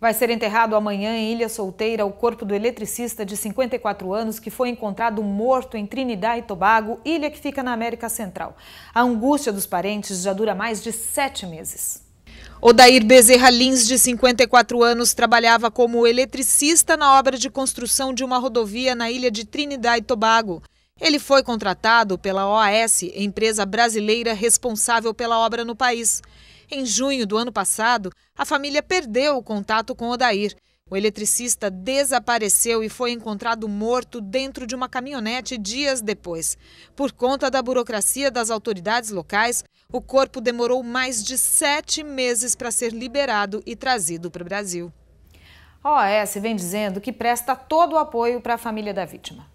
Vai ser enterrado amanhã em Ilha Solteira o corpo do eletricista de 54 anos que foi encontrado morto em Trinidad e Tobago, ilha que fica na América Central. A angústia dos parentes já dura mais de sete meses. Odair Bezerra Lins, de 54 anos, trabalhava como eletricista na obra de construção de uma rodovia na ilha de Trinidad e Tobago. Ele foi contratado pela OAS, empresa brasileira responsável pela obra no país. Em junho do ano passado, a família perdeu o contato com Odair. O eletricista desapareceu e foi encontrado morto dentro de uma caminhonete dias depois. Por conta da burocracia das autoridades locais, o corpo demorou mais de sete meses para ser liberado e trazido para o Brasil. A OAS vem dizendo que presta todo o apoio para a família da vítima.